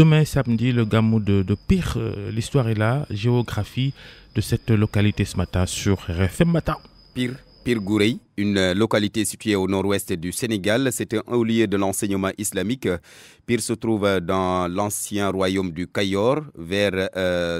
Demain, samedi, le Gamou de, Pire. Euh, l'histoire est là, géographie de cette localité ce matin sur RFM Matin. Pire, Pire une localité située au nord-ouest du Sénégal. C'est un lieu de l'enseignement islamique. Pire se trouve dans l'ancien royaume du Cayor. Vers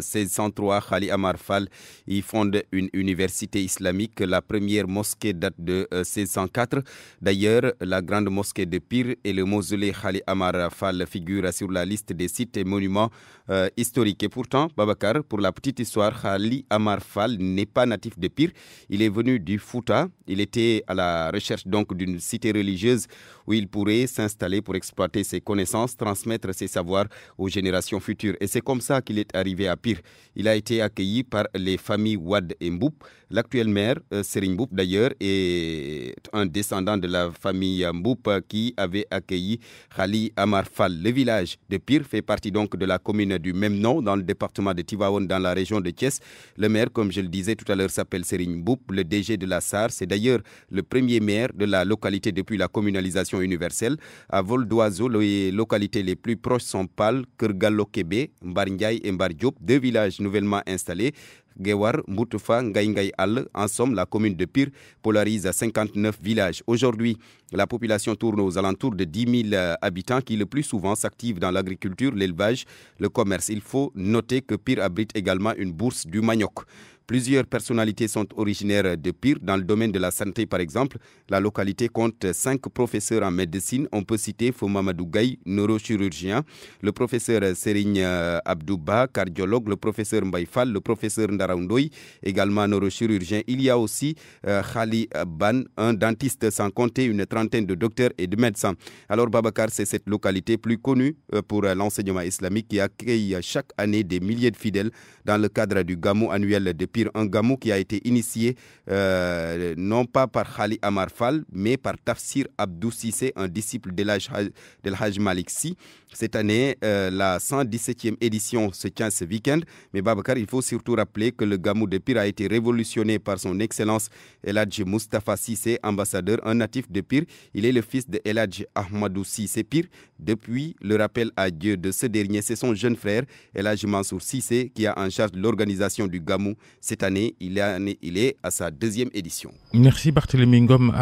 1603, euh, Khali Amar Fall y fonde une université islamique. La première mosquée date de 1604. Euh, D'ailleurs, la grande mosquée de Pire et le mausolée Khali Amar Fall figurent sur la liste des sites et monuments euh, historiques. Et pourtant, Babacar, pour la petite histoire, Khali Amar Fall n'est pas natif de Pire. Il est venu du Fouta. Il était à la recherche donc d'une cité religieuse où il pourrait s'installer pour exploiter ses connaissances, transmettre ses savoirs aux générations futures. Et c'est comme ça qu'il est arrivé à Pire. Il a été accueilli par les familles Wad et Mboup. L'actuel maire, euh, Serine Mboup d'ailleurs, est un descendant de la famille Mboup euh, qui avait accueilli Khali Amarfal. Le village de Pire fait partie donc de la commune du même nom dans le département de Tivaon, dans la région de Thiès. Le maire, comme je le disais tout à l'heure, s'appelle Serine le DG de la SAR. C'est d'ailleurs le premier maire de la localité depuis la communalisation universelle. À vol d'oiseau, les localités les plus proches sont Pal, Kergalokebe, Mbaringay et Mbardiop, deux villages nouvellement installés. Gewar, Moutoufa, Ngaïngaï Al. En somme, la commune de Pire polarise 59 villages. Aujourd'hui, la population tourne aux alentours de 10 000 euh, habitants qui le plus souvent s'activent dans l'agriculture, l'élevage, le commerce. Il faut noter que Pire abrite également une bourse du manioc. Plusieurs personnalités sont originaires de Pire. Dans le domaine de la santé, par exemple, la localité compte cinq professeurs en médecine. On peut citer Fomamadou Gaye, neurochirurgien, le professeur Serigne euh, Abdouba, cardiologue, le professeur Mbaïfal, le professeur Ndaraoundoui, également neurochirurgien. Il y a aussi euh, Khali Ban, un dentiste, sans compter une trentaine de docteurs et de médecins. Alors Babacar, c'est cette localité plus connue euh, pour l'enseignement islamique qui accueille chaque année des milliers de fidèles dans le cadre du GAMO annuel de un gamou qui a été initié euh, non pas par Khali Amarfal, mais par Tafsir Abdou Sissé, un disciple de Hajj Malik Si. Cette année, euh, la 117e édition se tient ce week-end. Mais Babacar, il faut surtout rappeler que le gamou de Pire a été révolutionné par son excellence Eladj Mustafa Sissé, ambassadeur, un natif de Pire. Il est le fils de Eladj Ahmadou Sissé Pire. Depuis le rappel à Dieu de ce dernier, c'est son jeune frère Eladj Mansour Sissé qui a en charge l'organisation du gamou. Cette année, il est, il est à sa deuxième édition. Merci Barthélémy Ngom.